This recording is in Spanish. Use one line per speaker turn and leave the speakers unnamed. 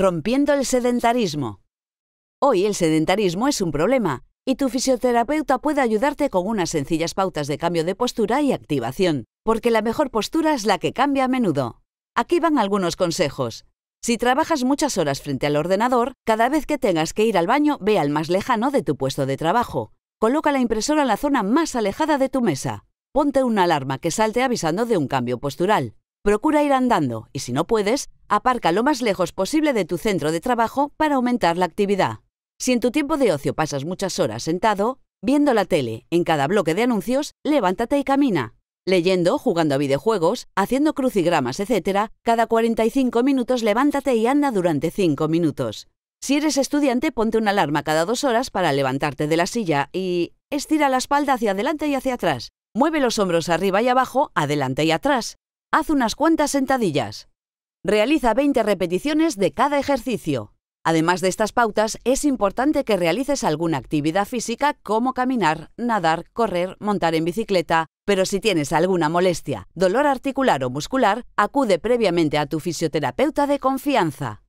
Rompiendo el sedentarismo. Hoy el sedentarismo es un problema y tu fisioterapeuta puede ayudarte con unas sencillas pautas de cambio de postura y activación, porque la mejor postura es la que cambia a menudo. Aquí van algunos consejos. Si trabajas muchas horas frente al ordenador, cada vez que tengas que ir al baño, ve al más lejano de tu puesto de trabajo. Coloca la impresora en la zona más alejada de tu mesa. Ponte una alarma que salte avisando de un cambio postural. Procura ir andando y si no puedes, aparca lo más lejos posible de tu centro de trabajo para aumentar la actividad. Si en tu tiempo de ocio pasas muchas horas sentado, viendo la tele en cada bloque de anuncios, levántate y camina. Leyendo, jugando a videojuegos, haciendo crucigramas, etc., cada 45 minutos levántate y anda durante 5 minutos. Si eres estudiante, ponte una alarma cada dos horas para levantarte de la silla y estira la espalda hacia adelante y hacia atrás. Mueve los hombros arriba y abajo, adelante y atrás. Haz unas cuantas sentadillas. Realiza 20 repeticiones de cada ejercicio. Además de estas pautas, es importante que realices alguna actividad física como caminar, nadar, correr, montar en bicicleta, pero si tienes alguna molestia, dolor articular o muscular, acude previamente a tu fisioterapeuta de confianza.